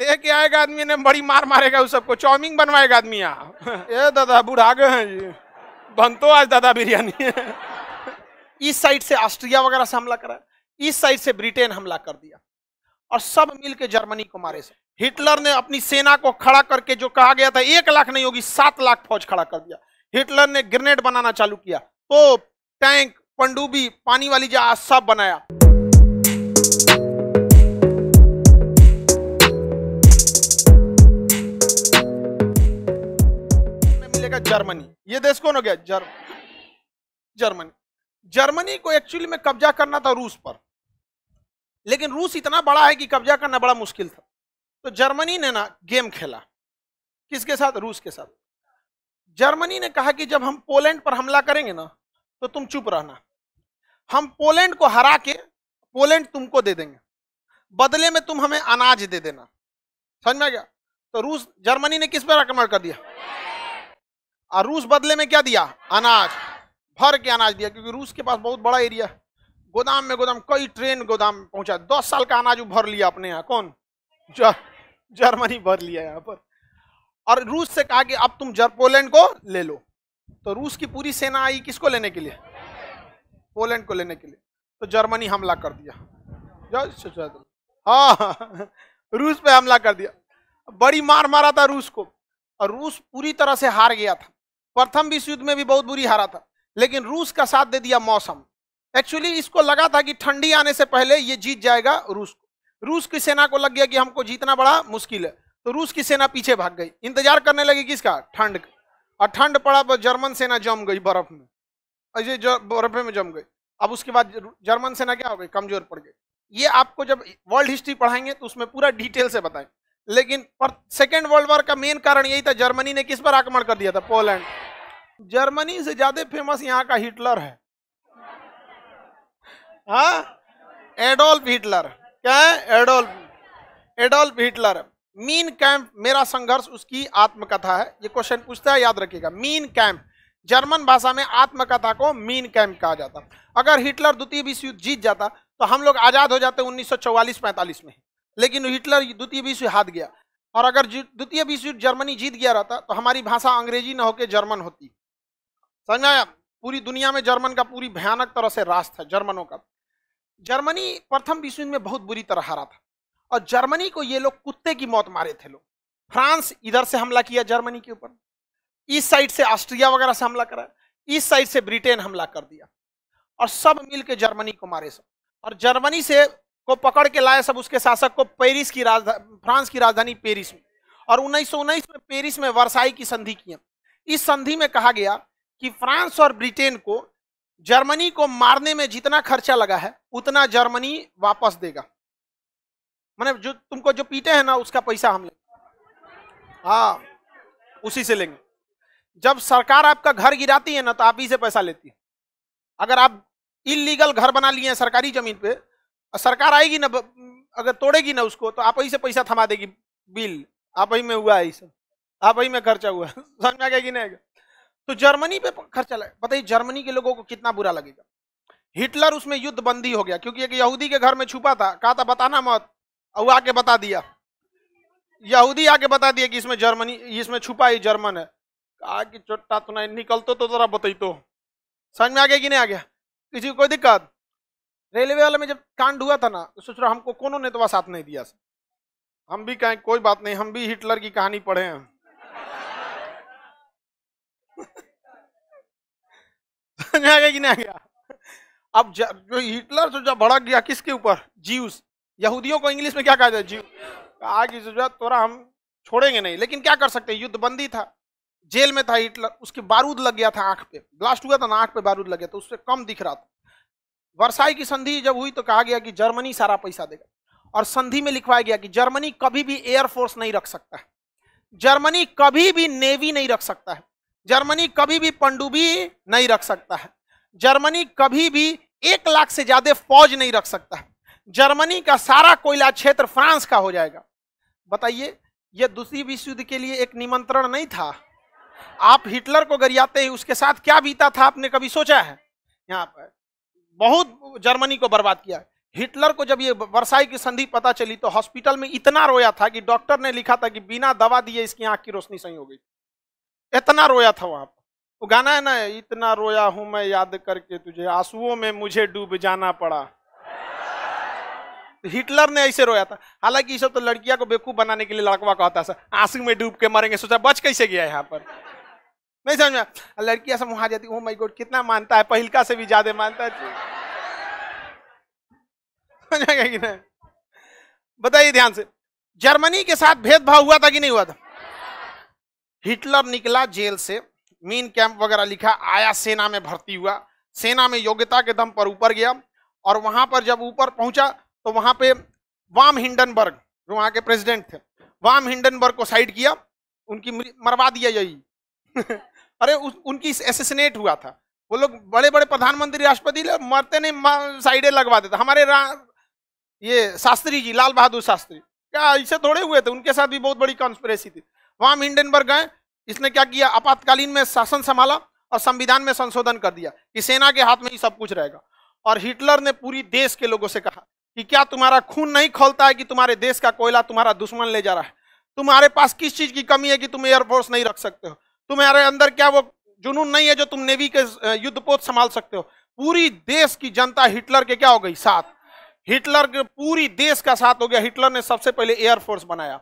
लेके आएगा आदमी ने बड़ी मार मारेगा उस सबको चाउमिन बनवाएगा आदमी यहाँ ए दादा बुढ़ा गए हैं जी बनतो आज दादा बिरयानी इस साइड से ऑस्ट्रिया वगैरह से हमला करा इस साइड से ब्रिटेन हमला कर दिया और सब मिल के जर्मनी को मारे से हिटलर ने अपनी सेना को खड़ा करके जो कहा गया था एक लाख नहीं होगी सात लाख फौज खड़ा कर दिया हिटलर ने ग्रेनेड बनाना चालू किया तो टैंक पंडुबी पानी वाली जहाज सब बनाया जर्मनी ये देश कौन हो गया जर्मनी जर्मनी जर्मनी को एक्चुअली में कब्जा करना था रूस पर लेकिन रूस इतना बड़ा है कि कब्जा करना बड़ा मुश्किल था तो जर्मनी ने ना गेम खेला किसके साथ रूस के साथ जर्मनी ने कहा कि जब हम पोलैंड पर हमला करेंगे ना तो तुम चुप रहना हम पोलैंड को हरा के पोलैंड तुमको दे देंगे बदले में तुम हमें अनाज दे देना समझ में आ गया तो रूस जर्मनी ने किस पर आक्रमण कर दिया और रूस बदले में क्या दिया अनाज भर के अनाज दिया क्योंकि रूस के पास बहुत बड़ा एरिया गोदाम में गोदाम कई ट्रेन गोदाम पहुंचा दस साल का अनाज भर लिया अपने यहाँ कौन जर्मनी भर लिया यहाँ पर और रूस से कहा कि अब तुम पोलैंड को ले लो तो रूस की पूरी सेना आई किसको लेने के लिए पोलैंड को लेने के लिए तो जर्मनी हमला कर दिया हाँ, हाँ, हाँ, हाँ रूस पे हमला कर दिया बड़ी मार मारा था रूस को और रूस पूरी तरह से हार गया था प्रथम विश्व युद्ध में भी बहुत बुरी हारा था लेकिन रूस का साथ दे दिया मौसम एक्चुअली इसको लगा था कि ठंडी आने से पहले ये जीत जाएगा रूस को रूस की सेना को लग गया कि हमको जीतना बड़ा मुश्किल है तो रूस की सेना पीछे भाग गई इंतजार करने लगी किसका ठंड और ठंड पड़ा पर जर्मन सेना जम गई बर्फ में अजय बर्फ में जम गई अब उसके बाद जर्मन सेना क्या हो गई कमजोर पड़ गई ये आपको जब वर्ल्ड हिस्ट्री पढ़ाएंगे तो उसमें पूरा डिटेल से बताएंगे लेकिन पर सेकेंड वर्ल्ड वॉर का मेन कारण यही था जर्मनी ने किस पर आक्रमण कर दिया था पोलैंड जर्मनी से ज्यादा फेमस यहाँ का हिटलर है हाँ एडोल्फ हिटलर क्या है Adolf Adolf Hitler Mein Kampf मेरा संघर्ष उसकी आत्मकथा है ये क्वेश्चन पूछता है याद रखिएगा मीन कैंप जर्मन भाषा में आत्मकथा को मीन कैंप कहा जाता अगर हिटलर द्वितीय विश्व युद्ध जीत जाता तो हम लोग आजाद हो जाते 1944-45 में लेकिन हिटलर द्वितीय विश्व युद्ध हाथ गया और अगर द्वितीय विश्व युद्ध जर्मनी जीत गया रहता तो हमारी भाषा अंग्रेजी न होकर जर्मन होती समझ आया पूरी दुनिया में जर्मन का पूरी भयानक तरह से रास था जर्मनों का जर्मनी प्रथम विश्व युद्ध में बहुत बुरी तरह हारा था और जर्मनी को ये लोग कुत्ते की मौत मारे थे लोग फ्रांस इधर से हमला किया जर्मनी के ऊपर इस साइड से ऑस्ट्रिया वगैरह से हमला करा इस साइड से ब्रिटेन हमला कर दिया और सब मिल के जर्मनी को मारे सब और जर्मनी से को पकड़ के लाया सब उसके शासक को पेरिस की राजधानी फ्रांस की राजधानी पेरिस में और उन्नीस में पेरिस में वर्साई की संधि किया इस संधि में कहा गया कि फ्रांस और ब्रिटेन को जर्मनी को मारने में जितना खर्चा लगा है उतना जर्मनी वापस देगा मैंने जो तुमको जो पीटे हैं ना उसका पैसा हम लेंगे हाँ उसी से लेंगे जब सरकार आपका घर गिराती है ना तो आप ही से पैसा लेती है अगर आप इलीगल घर बना लिए हैं सरकारी जमीन पे सरकार आएगी ना अगर तोड़ेगी ना उसको तो आप ही से पैसा थमा देगी बिल आप ही में हुआ है सब आप ही में खर्चा हुआ समझ में आ गया कि नहीं तो जर्मनी पे खर्चा लगा बताइए जर्मनी के लोगों को कितना बुरा लगेगा हिटलर उसमें युद्ध बंदी हो गया क्योंकि एक यहूदी के घर में छुपा था कहा था बताना मत और आके बता दिया यहूदी आके बता दिया कि इसमें जर्मनी इसमें छुपा ही जर्मन है कहा कि चोटा तो नहीं निकलतो तो जरा तो समझ में आ गया कि नहीं आ गया किसी को कोई दिक्कत रेलवे वाले में जब कांड हुआ था ना तो सोच रहा हमको कोनो तो वह साथ नहीं दिया हम भी कहें कोई बात नहीं हम भी हिटलर की कहानी पढ़े हैं समझ आ गया कि नहीं आ गया अब जो हिटलर जो जब भड़क गया किसके ऊपर जीव यहूदियों को इंग्लिश में क्या कहा जाए जीव कहा कि रहा तोरा हम छोड़ेंगे नहीं लेकिन क्या कर सकते युद्ध बंदी था जेल में था हिटलर उसके बारूद लग गया था आंख पे ब्लास्ट हुआ था ना आंख पे बारूद लग गया था उससे कम दिख रहा था वर्षाई की संधि जब हुई तो कहा गया कि जर्मनी सारा पैसा देगा और संधि में लिखवाया गया कि जर्मनी कभी भी एयरफोर्स नहीं रख सकता है जर्मनी कभी भी नेवी नहीं रख सकता है जर्मनी कभी भी पंडुबी नहीं रख सकता है जर्मनी कभी भी एक लाख से ज्यादा फौज नहीं रख सकता है जर्मनी का सारा कोयला क्षेत्र फ्रांस का हो जाएगा बताइए यह दूसरी विश्व युद्ध के लिए एक निमंत्रण नहीं था आप हिटलर को गरियाते ही उसके साथ क्या बीता था आपने कभी सोचा है यहाँ पर बहुत जर्मनी को बर्बाद किया हिटलर को जब ये वर्षाई की संधि पता चली तो हॉस्पिटल में इतना रोया था कि डॉक्टर ने लिखा था कि बिना दवा दिए इसकी आंख की रोशनी सही हो गई इतना रोया था वहां पर वो गाना है ना इतना रोया हूं मैं याद करके तुझे आंसुओं में मुझे डूब जाना पड़ा तो हिटलर ने ऐसे रोया था हालांकि ये सब तो लड़कियां को बेवकूफ बनाने के लिए लड़कवा कहता था आंसू में डूब के मरेंगे सोचा बच कैसे गया यहाँ पर नहीं समझ में लड़की ऐसा वहां जाती हूँ माई गोड कितना मानता है पहलका से भी ज्यादा मानता है कि नहीं बताइए ध्यान से जर्मनी के साथ भेदभाव हुआ था कि नहीं हुआ था हिटलर निकला जेल से मीन कैंप वगैरह लिखा आया सेना में भर्ती हुआ सेना में योग्यता के दम पर ऊपर गया और वहां पर जब ऊपर पहुंचा तो वहां पे वाम हिंडनबर्ग जो वहां के प्रेसिडेंट थे वाम हिंडनबर्ग को साइड किया उनकी मरवा दिया यही अरे उ, उनकी एसेसिनेट हुआ था वो लोग बड़े बड़े प्रधानमंत्री राष्ट्रपति मरते नहीं साइडें लगवा देते हमारे ये शास्त्री जी लाल बहादुर शास्त्री क्या इसे थोड़े हुए थे उनके साथ भी बहुत बड़ी कॉन्स्परेसी थी वहां हिंडनबर्ग गए इसने क्या किया आपातकालीन में शासन संभाला और संविधान में संशोधन कर दिया कि सेना के हाथ में ही सब कुछ रहेगा और हिटलर ने पूरी देश के लोगों से कहा कि क्या तुम्हारा खून नहीं खोलता है कि तुम्हारे देश का कोयला तुम्हारा दुश्मन ले जा रहा है तुम्हारे पास किस चीज की कमी है कि तुम एयरफोर्स नहीं रख सकते हो तुम्हारे अंदर क्या वो जुनून नहीं है जो तुम नेवी के युद्धपोत संभाल सकते हो पूरी देश की जनता हिटलर के क्या हो गई साथ हिटलर के पूरी देश का साथ हो गया हिटलर ने सबसे पहले एयरफोर्स बनाया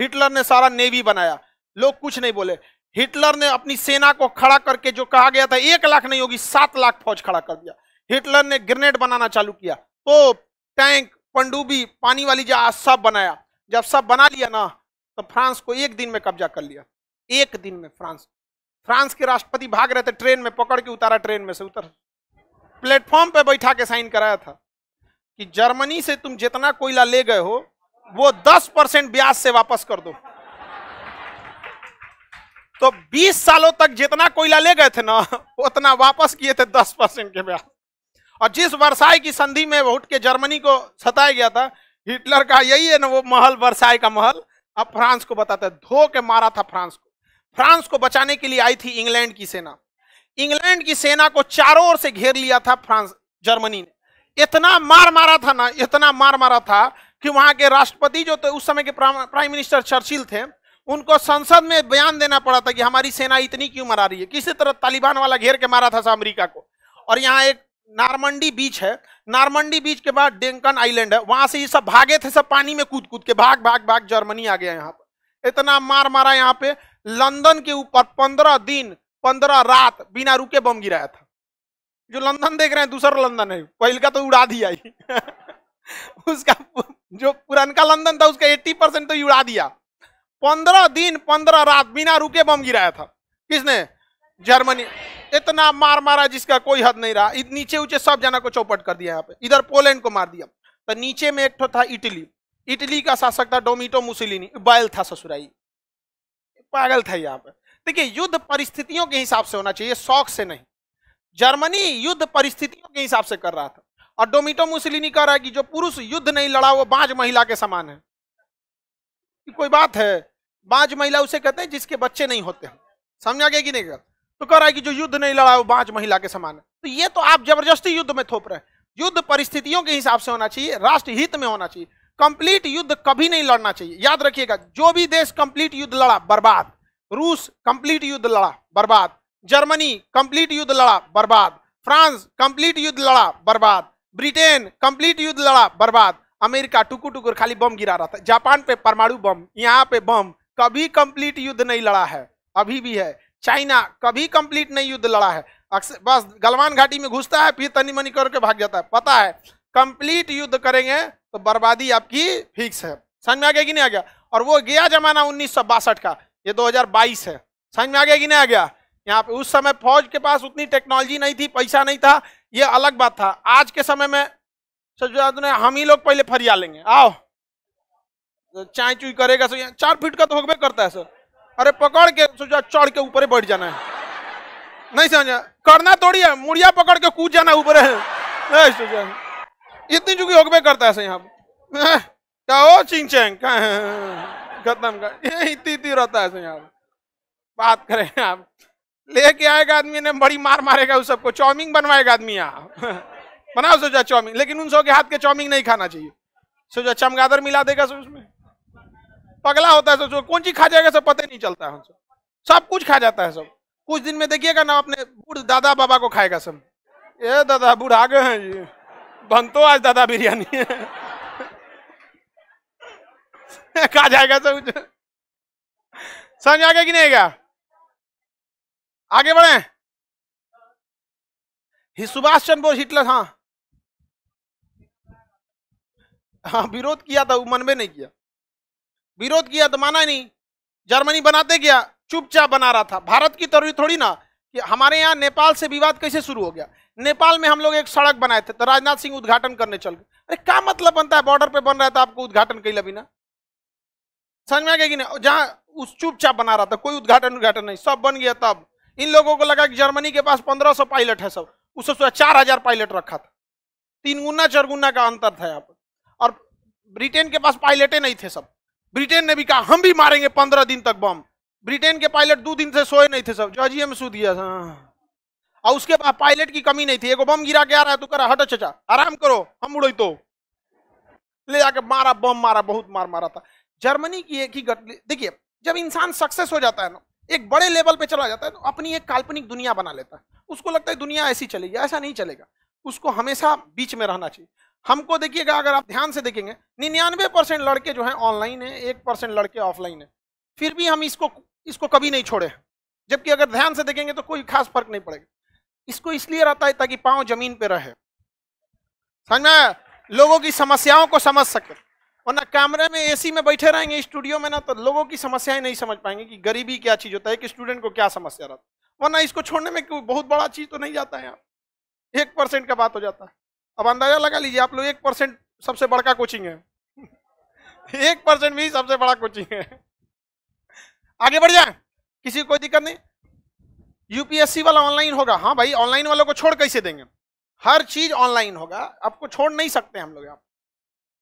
हिटलर ने सारा नेवी बनाया लोग कुछ नहीं बोले हिटलर ने अपनी सेना को खड़ा करके जो कहा गया था एक लाख नहीं होगी सात लाख फौज खड़ा कर दिया हिटलर ने ग्रेनेड बनाना चालू किया तो टैंक पंडुबी पानी वाली जहाज सब बनाया जब सब बना लिया ना तो फ्रांस को एक दिन में कब्जा कर लिया एक दिन में फ्रांस फ्रांस के राष्ट्रपति भाग रहे थे ट्रेन में पकड़ के उतारा ट्रेन में से उतर प्लेटफॉर्म पे बैठा के साइन कराया था कि जर्मनी से तुम जितना कोयला ले गए हो वो 10 परसेंट ब्याज से वापस कर दो तो 20 सालों तक जितना कोयला ले गए थे ना उतना वापस किए थे 10 परसेंट के ब्याज और जिस वर्षाई की संधि में उठ के जर्मनी को सताया गया था हिटलर का यही है ना वो महल वर्षाई का महल अब फ्रांस को बताते धो के मारा था फ्रांस को फ्रांस को बचाने के लिए आई थी इंग्लैंड की सेना इंग्लैंड की सेना को चारों ओर से घेर लिया था फ्रांस जर्मनी ने इतना मार मारा था ना इतना मार मारा था कि वहां के राष्ट्रपति जो थे उस समय के प्राइम मिनिस्टर चर्चिल थे उनको संसद में बयान देना पड़ा था कि हमारी सेना इतनी क्यों मरा रही है किसी तरह तालिबान वाला घेर के मारा था अमरीका को और यहाँ एक नारमंडी बीच है नारमंडी बीच के बाद डेंकन आइलैंड है वहां से ये सब भागे थे सब पानी में कूद कूद के भाग भाग भाग जर्मनी आ गया यहाँ पर इतना मार मारा यहाँ पे लंदन के ऊपर पंद्रह दिन पंद्रह रात बिना रुके बम गिराया था जो लंदन देख रहे हैं दूसरा लंदन है पहल का तो उड़ा दिया ही उसका जो पुरानका लंदन था उसका एट्टी परसेंट तो उड़ा दिया पंद्रह दिन पंद्रह रात बिना रुके बम गिराया था किसने जर्मनी इतना मार मारा जिसका कोई हद नहीं रहा नीचे ऊंचे सब जना को चौपट कर दिया यहाँ पे इधर पोलैंड को मार दिया तो नीचे में एक था इटली इटली का शासक था डोमिटो मुसिलिनी बैल था ससुराई पागल था यहाँ पर देखिए युद्ध परिस्थितियों के हिसाब से होना चाहिए शौक से नहीं जर्मनी युद्ध परिस्थितियों के हिसाब से कर रहा था और डोमिटो मुसलिनी कह रहा है कि जो पुरुष युद्ध नहीं लड़ा वो बाज महिला के समान है कोई बात है बाज महिला उसे कहते हैं जिसके बच्चे नहीं होते हैं समझा गया कि नहीं गया तो कह रहा है कि जो युद्ध नहीं लड़ा वो बाज महिला के समान है तो ये तो आप जबरदस्ती युद्ध में थोप रहे हैं युद्ध परिस्थितियों के हिसाब से होना चाहिए राष्ट्र हित में होना चाहिए कंप्लीट युद्ध कभी नहीं लड़ना चाहिए याद रखिएगा जो भी देश कंप्लीट युद्ध लड़ा बर्बाद रूस कंप्लीट युद्ध लड़ा बर्बाद जर्मनी कंप्लीट युद्ध लड़ा बर्बाद फ्रांस कंप्लीट युद्ध लड़ा बर्बाद ब्रिटेन कंप्लीट युद्ध लड़ा बर्बाद अमेरिका टुकु टुकुर खाली बम गिरा रहा था जापान पे परमाणु बम यहाँ पे बम कभी कंप्लीट युद्ध नहीं लड़ा है अभी भी है चाइना कभी कंप्लीट नहीं युद्ध लड़ा है अक्सर बस गलवान घाटी में घुसता है फिर तनी मनी करके भाग जाता है पता है कंप्लीट युद्ध करेंगे तो बर्बादी आपकी फिक्स है समझ में आ गया कि नहीं आ गया और वो गया जमाना उन्नीस का ये 2022 है समझ में आ गया कि नहीं आ गया यहाँ पे उस समय फौज के पास उतनी टेक्नोलॉजी नहीं थी पैसा नहीं था ये अलग बात था आज के समय में सज्जाद ने हम ही लोग पहले फरिया लेंगे आओ चाय चुई करेगा सर चार फीट का तो होगबे करता है सर अरे पकड़ के सोचा चढ़ के ऊपर बैठ जाना है नहीं समझा करना थोड़ी है मुड़िया पकड़ के कूद जाना ऊपर है इतनी चुकी योग में करता है ऐसे यहाँ क्या हो चिंग चैंग खत्म कर इतनी इतनी रहता है ऐसे यहाँ बात करें आप लेके आएगा आदमी ने बड़ी मार मारेगा उस सबको चौमिंग बनवाएगा आदमी यहाँ बनाओ सोचा चाउमिन लेकिन उन सब के हाथ के चौमिंग नहीं खाना चाहिए सोचा चमगादर मिला देगा सो उसमें पगला होता है सोचो कौन चीज खा जाएगा सब पता नहीं चलता है सब कुछ खा जाता है सब कुछ दिन में देखिएगा ना अपने बूढ़ दादा बाबा को खाएगा सब ये दादा बूढ़ा गए हैं जी बनतो आज दादा बिरयानी कहा जाएगा सब कुछ समझ आ गया कि नहीं गया आगे बढ़े ही सुभाष चंद्र बोस हिटलर हाँ हाँ विरोध किया था वो मन में नहीं किया विरोध किया तो माना नहीं जर्मनी बनाते गया चुपचाप बना रहा था भारत की तरह थोड़ी ना कि हमारे यहाँ नेपाल से विवाद कैसे शुरू हो गया नेपाल में हम लोग एक सड़क बनाए थे तो राजनाथ सिंह उद्घाटन करने चल गए अरे क्या मतलब बनता है बॉर्डर पे बन रहा था आपको उद्घाटन कैला ना समझ में आ गया कि नहीं जहाँ उस चुपचाप बना रहा था कोई उद्घाटन उद्घाटन नहीं सब बन गया तब इन लोगों को लगा कि जर्मनी के पास पंद्रह सौ पायलट है सब उस सब तो चार हजार पायलट रखा था तीन गुना चार गुना का अंतर था यहाँ पर और ब्रिटेन के पास पायलटे नहीं थे सब ब्रिटेन ने भी कहा हम भी मारेंगे पंद्रह दिन तक बम ब्रिटेन के पायलट दो दिन से सोए नहीं थे सब जॉजिए में दिया था और उसके बाद पायलट की कमी नहीं थी एगो बम गिरा के आ रहा है तो करा हट हटो चचा आराम करो हम उड़ो तो ले जाके मारा बम मारा बहुत मार मारा था जर्मनी की एक ही देखिए जब इंसान सक्सेस हो जाता है ना एक बड़े लेवल पे चला जाता है तो अपनी एक काल्पनिक दुनिया बना लेता है उसको लगता है दुनिया ऐसी चलेगी ऐसा नहीं चलेगा उसको हमेशा बीच में रहना चाहिए हमको देखिएगा अगर आप ध्यान से देखेंगे निन्यानवे परसेंट लड़के जो हैं ऑनलाइन है एक परसेंट लड़के ऑफलाइन है फिर भी हम इसको इसको कभी नहीं छोड़े जबकि अगर ध्यान से देखेंगे तो कोई खास फर्क नहीं पड़ेगा इसको इसलिए रहता है ताकि पांव जमीन पे रहे समझना लोगों की समस्याओं को समझ सके वरना कैमरे में एसी में बैठे रहेंगे स्टूडियो में ना तो लोगों की समस्याएं नहीं समझ पाएंगे कि गरीबी क्या चीज होता है कि स्टूडेंट को क्या समस्या रहता है वरना इसको छोड़ने में कोई बहुत बड़ा चीज तो नहीं जाता है यहाँ एक परसेंट का बात हो जाता है अब अंदाजा लगा लीजिए आप लोग एक परसेंट सबसे बड़का कोचिंग है एक परसेंट भी सबसे बड़ा कोचिंग है आगे बढ़ जाए किसी को कोई दिक्कत नहीं यूपीएससी वाला ऑनलाइन होगा हाँ भाई ऑनलाइन वालों को छोड़ कैसे देंगे हर चीज ऑनलाइन होगा आपको छोड़ नहीं सकते हम लोग यहाँ